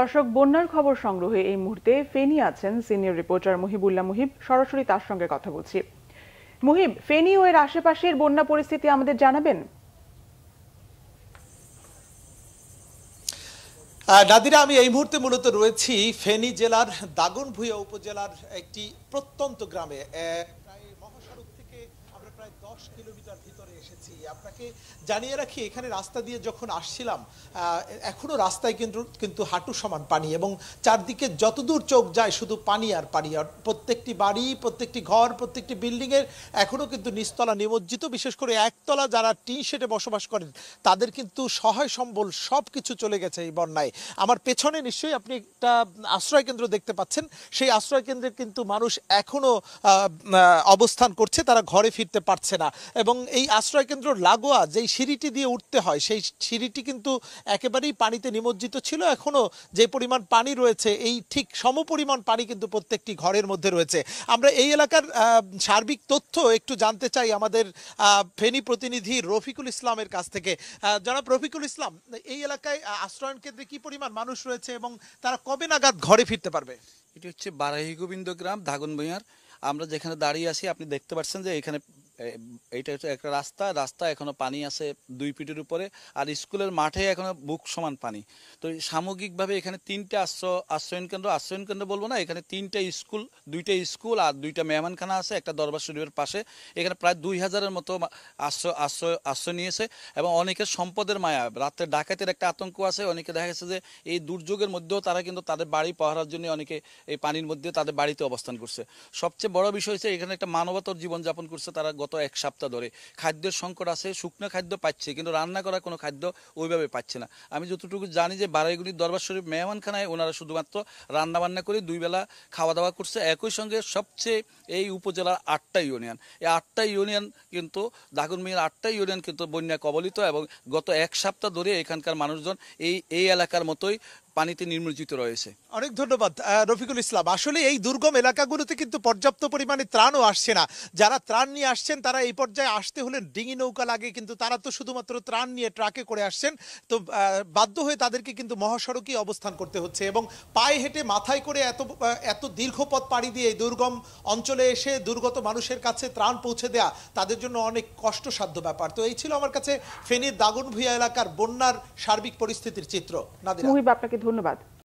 দর্শক বন্যার খবর সংগ্রহে এই মুহূর্তে ফেনি আছেন সিনিয়র রিপোর্টার মহিবুল্লাহ মুহিব সরাসরি তার সঙ্গে কথা বলছি মুহিব ফেনি ও এর আশেপাশের বন্যা পরিস্থিতি আমাদের জানাবেন নাদিরা আমি এই মুহূর্তে মূলত রয়েছি ফেনী জেলার দাগনভূঞা উপজেলার একটি প্রত্যন্ত গ্রামে প্রায় মহাসড়ক থেকে আমরা প্রায় দশ কিলোমিটার এসেছি আপনাকে জানিয়ে রাখি এখানে রাস্তা দিয়ে যখন আসছিলাম এখনো রাস্তায় কিন্তু কিন্তু হাঁটু সমান পানি এবং চারদিকে যতদূর চোখ যায় শুধু পানি আর পানি আর প্রত্যেকটি বাড়ি প্রত্যেকটি ঘর প্রত্যেকটি বিল্ডিংয়ের এখনও কিন্তু নিস্তলা নিমজ্জিত বিশেষ করে একতলা যারা টিন শেটে বসবাস করেন তাদের কিন্তু সহায় সম্বল সব কিছু চলে গেছে এই বন্যায় আমার পেছনে নিশ্চয়ই আপনি একটা আশ্রয় কেন্দ্র দেখতে পাচ্ছেন সেই আশ্রয় কেন্দ্রে কিন্তু মানুষ এখনও অবস্থান করছে তারা ঘরে ফিরতে পারছে না এবং এই আশ্রয় আশ্রয়কেন্দ্র লাগোয়া যেই সিঁড়িটি দিয়ে উঠতে হয় সেই সিঁড়িটি কিন্তু একেবারেই পানিতে নিমজ্জিত ছিল এখনও যে পরিমাণ পানি রয়েছে এই ঠিক সমপরিমাণ পানি কিন্তু প্রত্যেকটি ঘরের মধ্যে রয়েছে আমরা এই এলাকার সার্বিক তথ্য একটু জানতে চাই আমাদের ফেনী প্রতিনিধি রফিকুল ইসলামের কাছ থেকে জনাব রফিকুল ইসলাম এই এলাকায় আশ্রয়ণ কেন্দ্রে কি পরিমাণ মানুষ রয়েছে এবং তারা কবে নাগাদ ঘরে ফিরতে পারবে এটি হচ্ছে বারাহি গোবিন্দ গ্রাম ধাগুনভূঁয়ার আমরা যেখানে দাঁড়িয়ে আছি আপনি দেখতে পাচ্ছেন যে এখানে এইটা হচ্ছে একটা রাস্তা রাস্তা এখনো পানি আছে দুই ফিটের উপরে আর স্কুলের মাঠে এখনো বুক সমান পানি তো সামগ্রিকভাবে এখানে তিনটা আশ্রয় আশ্রয়ন কেন্দ্র আশ্রয়ন কেন্দ্র বলবো না এখানে তিনটা স্কুল দুইটা স্কুল আর দুইটা মেহমানখানা আছে একটা দরবার শরীফের পাশে এখানে প্রায় দুই হাজারের মতো আশ্রয় আশ্রয় আশ্রয় নিয়েছে এবং অনেকের সম্পদের মায়া রাত্রে ডাকাতের একটা আতঙ্ক আছে অনেকে দেখা গেছে যে এই দুর্যোগের মধ্যেও তারা কিন্তু তাদের বাড়ি পাহারার জন্য অনেকে এই পানির মধ্যে তাদের বাড়িতে অবস্থান করছে সবচেয়ে বড় বিষয় হচ্ছে এখানে একটা মানবতর জীবনযাপন করছে তারা গত এক সপ্তাহ ধরে খাদ্যের সংকট আছে শুকনো খাদ্য পাচ্ছে কিন্তু রান্না করা কোনো খাদ্য ওইভাবে পাচ্ছে না আমি যতটুকু জানি যে বারাইগুড়ির দরবার শরীফ মেহমানখানায় ওনারা শুধুমাত্র রান্না বান্না করে দুই বেলা খাওয়া দাওয়া করছে একই সঙ্গে সবচেয়ে এই উপজেলার আটটা ইউনিয়ন এই আটটা ইউনিয়ন কিন্তু দাগুন মিয়ার আটটা ইউনিয়ন কিন্তু বন্যা কবলিত এবং গত এক সপ্তাহ ধরে এখানকার মানুষজন এই এই এলাকার মতোই পানিতে নিমজ্জিত রয়েছে অনেক ধন্যবাদ রফিকুল ইসলাম আসলে এই দুর্গম এলাকাগুলোতে কিন্তু পর্যাপ্ত পরিমাণে ত্রাণও আসছে না যারা ত্রাণ নিয়ে আসছেন তারা এই পর্যায়ে আসতে হলে ডিঙি নৌকা লাগে কিন্তু তারা তো শুধুমাত্র ত্রাণ নিয়ে ট্রাকে করে আসছেন তো বাধ্য হয়ে তাদেরকে কিন্তু মহাসড়কেই অবস্থান করতে হচ্ছে এবং পায়ে হেঁটে মাথায় করে এত এত দীর্ঘ পথ পাড়ি দিয়ে এই দুর্গম অঞ্চলে এসে দুর্গত মানুষের কাছে ত্রাণ পৌঁছে দেয়া তাদের জন্য অনেক কষ্টসাধ্য ব্যাপার তো এই ছিল আমার কাছে ফেনীর দাগনভূয়া এলাকার বন্যার সার্বিক পরিস্থিতির চিত্র নাদির আপনাকে ধন্যবাদ